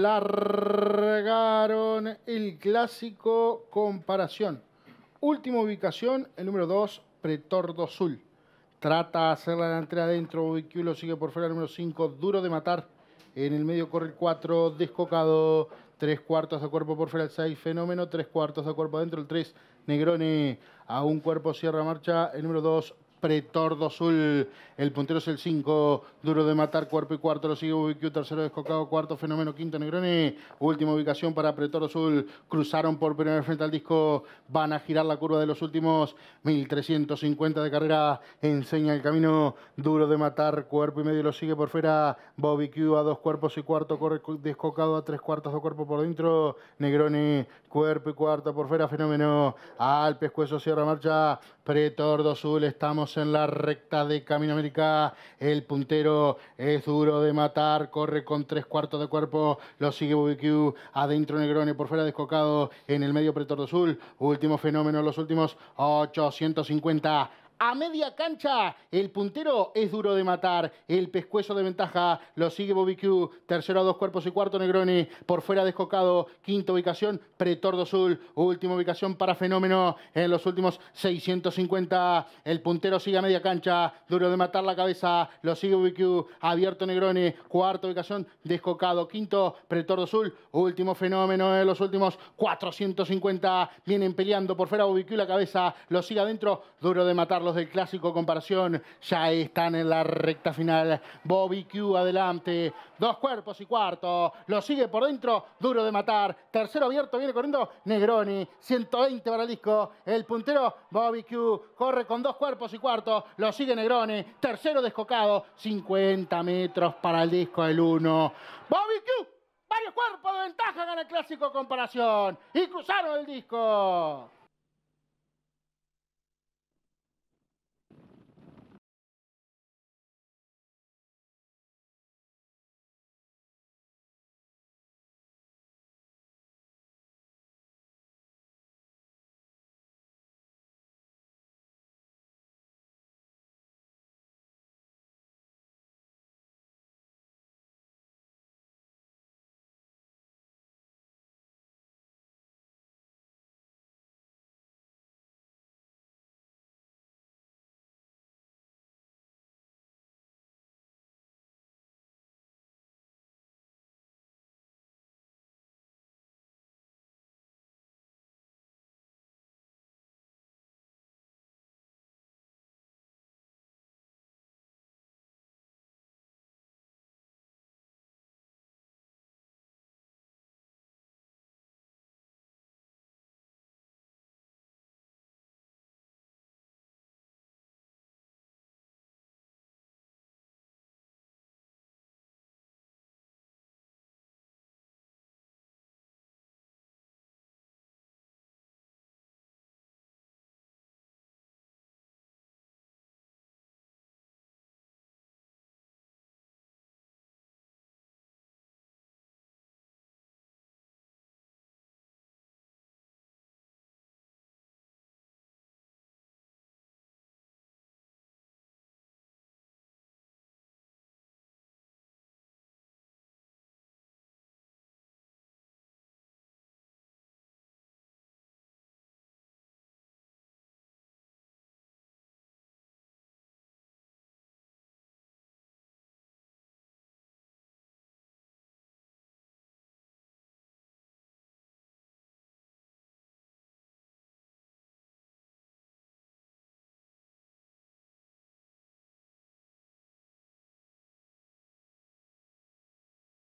largaron el clásico comparación. Última ubicación, el número 2, Pretordo Azul. Trata de hacer la delantera adentro, Ubiquilo sigue por fuera, el número 5, Duro de Matar. En el medio corre el 4, Descocado. Tres cuartos de cuerpo por fuera el 6, Fenómeno. Tres cuartos de cuerpo adentro el 3, Negrone. A un cuerpo cierra marcha, el número 2, Pretor dosul, el puntero es el 5, duro de matar, cuerpo y cuarto, lo sigue BBQ, tercero descocado, cuarto fenómeno, quinto Negroni, última ubicación para Pretor dosul, cruzaron por primera vez frente al disco, van a girar la curva de los últimos 1350 de carrera, enseña el camino, duro de matar, cuerpo y medio, lo sigue por fuera, Bobby Q a dos cuerpos y cuarto, corre descocado a tres cuartos, de cuerpo por dentro, Negroni, cuerpo y cuarto por fuera, fenómeno, al pescuezo, cierra marcha, Pretor dosul estamos en la recta de Camino América. El puntero es duro de matar. Corre con tres cuartos de cuerpo. Lo sigue BBQ. Adentro y por fuera descocado. En el medio Pretor Azul. Último fenómeno. Los últimos 850 a media cancha. El puntero es duro de matar. El pescuezo de ventaja lo sigue Bobby Tercero a dos cuerpos y cuarto Negroni. Por fuera descocado. quinto ubicación Pretordo Azul, Última ubicación para Fenómeno en los últimos 650. El puntero sigue a media cancha. Duro de matar la cabeza. Lo sigue Bobby Abierto Negroni. cuarto ubicación descocado. Quinto Pretordo Azul, Último Fenómeno en los últimos 450. Vienen peleando por fuera Bobby la cabeza. Lo sigue adentro. Duro de matar los del Clásico Comparación. Ya están en la recta final. Bobby Q adelante. Dos cuerpos y cuarto. Lo sigue por dentro. Duro de matar. Tercero abierto. Viene corriendo Negroni. 120 para el disco. El puntero Bobby Q. Corre con dos cuerpos y cuarto. Lo sigue Negroni. Tercero descocado. 50 metros para el disco el uno. Bobby Q. Varios cuerpos de ventaja gana el clásico comparación. Y cruzaron el disco.